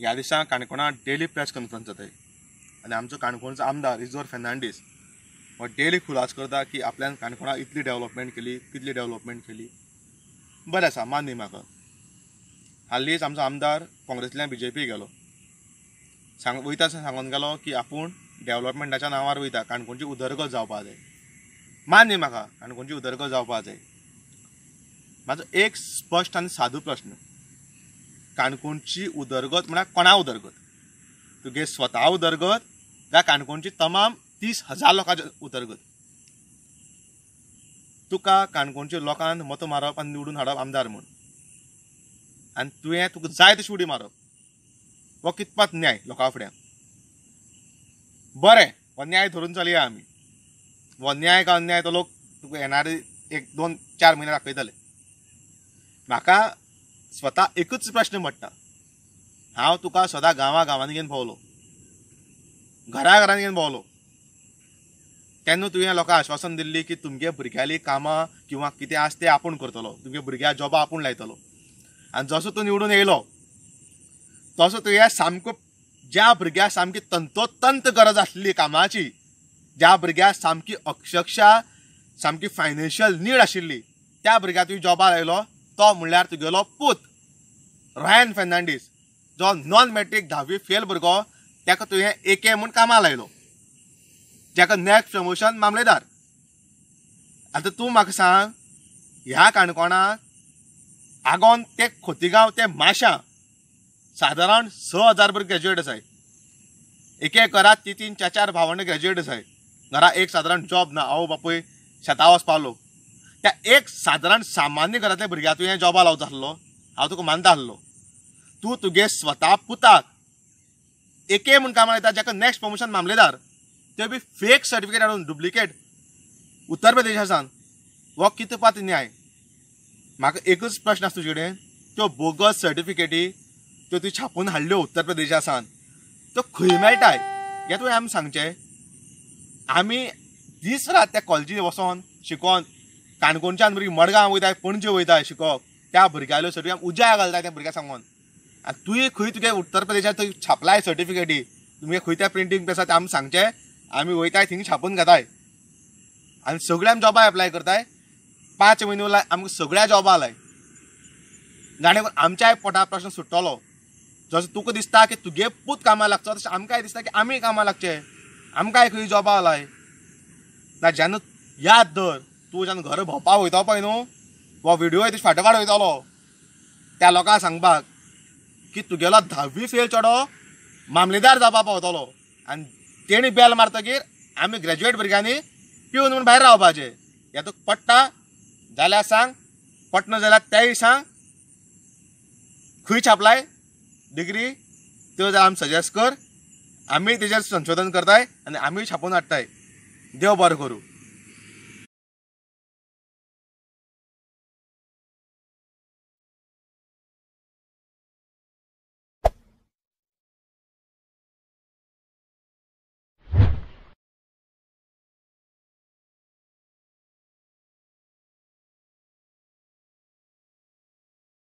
ह्या दिसा काणकोणा डेली प्रेस कॉन्फरन्स जाताय आनी आमचो काणकोणचो आमदार इजोर फेर्नांडीस हो डेली खुलास करता की आपल्यान काणकोणा इतली डेवलपमेंट केली कितली डेवलॉपमेंट केली बरें आसा मान्य म्हाका हालींच आमचो आमदार काँग्रेसींतल्यान बी जे पी गेलो सांग वयता सांगून गेलो की आपूण डेवलपमेंटाच्या नांवार वयता काणकोणची उदरगत जावपा जाय मान्य म्हाका काणकोणची उदरगत जावपा जाय म्हाजो एक स्पश्ट आनी सादू प्रश्न काणकोणची उदरगत म्हळ्यार कोणा उदरगत तुगे स्वता उदरगत त्या काणकोणची तमाम तीस हजार लोकांची उदरगत तुका काणकोणच्या लोकांक मत मारप आनी निवडून हाडप आमदार म्हूण आनी तुवें तुका जाय तशी उडी मारप हो कितपत न्याय लोकां फुड्यान बरें हो न्याय धरून चलया आमी हो न्याय का अन्याय तो लोक तुका येणारे एक दोन चार म्हयने दाखयतले म्हाका स्वता एकच प्रश्न म्हणटा हांव तुका सदां गांवा गांवांनी घेवन भोंवलो घरा घरांनी घेवन भोंवलो तेन्ना तुवें लोकांक आश्वासन दिल्ली की तुमगे भुरग्याली कामां किंवा कितें आसा तें आपूण करतलो तुमगे भुरग्या जॉबां आपूण लायतलो आनी जसो तूं निवडून येयलो तसो तुवें सामको ज्या भुरग्याक सामकी तंतोतंत गरज आसली कामाची ज्या भुरग्याक सामकी अक्षरशा सामकी फायनान्शियल नीड आशिल्ली त्या भुरग्याक तुवें जॉबार आयलो तो म्हणल्यार तुगेलो पूत रॉयन फेर्नांडीस जो नॉन मॅट्रीक धावी फेल भुरगो ताका तुवें एके म्हूण कामां लायलो जाका नॅक्स्ट प्रमोशन मामलेदार आतां तूं म्हाका सांग ह्या काणकोणांत आगोन ते खोतिगांव ते माश्यां सादारण स हजार भुरगे ग्रॅज्युएट आसाय एके घरांत तीन तीन चार चार भावंड ग्रॅज्युएट आसाय घरा एक सादारण जॉब ना आवय बापूय शेतां वचपालो त्या एक साधारण सामान्य घरातल्या भुरग्यांक तुवें जॉबा लावता आसलो हांव तुका मानता आसलो तूं तुगे स्वता पुताक एके म्हूण कामां येता जाका नेक्स्ट प्रमोशन मामलेदार त्यो बी फेक सर्टिफिकेट हाडून डुप्लिकेट उत्तर प्रदेशासान हो पात न्याय म्हाका एकूच प्रश्न आसा तुजे कडेन त्यो बोगस सर्टिफिकेटी त्यो तुवें छापून हाडल्यो उत्तर प्रदेशासान त्यो खंय मेळटाय हें तुवें आमी सांगचें आमी दीस रात त्या कॉलेजीन वचोन शिकोन काणकोणच्यान भुरगीं मडगांव वयता पणजे वयता शिकोवप त्या भुरग्यालो सर्टिफिकेट उज्या घालता त्या भुरग्यांक सांगून आनी तुवें खंय तुगे उत्तर प्रदेशांत छापलाय सर्टिफिकेटी तुमगे खंय त्या प्रिंटींग तें आमी सांगचें आमी वयताय थिंग छापून घेताय आनी सगळे आमी जॉबा एप्लाय करताय पांच म्हयने लाय आमकां सगळ्या जॉबा लाय जाणें करून आमच्याय पोटा प्रश्न सुट्टलो जसो तुका दिसता की तुगे पूत कामां लागचो तशें आमकांय दिसता की आमी कामां लागचे आमकांय खंय जॉबा लाय ना जेन्ना याद धर जेन्ना घर भोंवपा वयता पळय न्हू हो व्हिडियो तेजे फाटोफाट वयतालो त्या लोकांक सांगपाक की तुगेलो धावी फेल चेडो मामलेदार जावपा पावतलो आनी तेणी बेल मारतकीर आमी ग्रेज्युएट भुरग्यांनी पिवन म्हूण भायर रावपाचें हे तुका पडटा जाल्यार सांग पटना जाल्यार त्याय सांग खंय छापलाय डिग्री त्यो आमी सजेस्ट कर आमी तेजेर संशोधन करताय आनी आमी छापून हाडटाय देव बरो करूं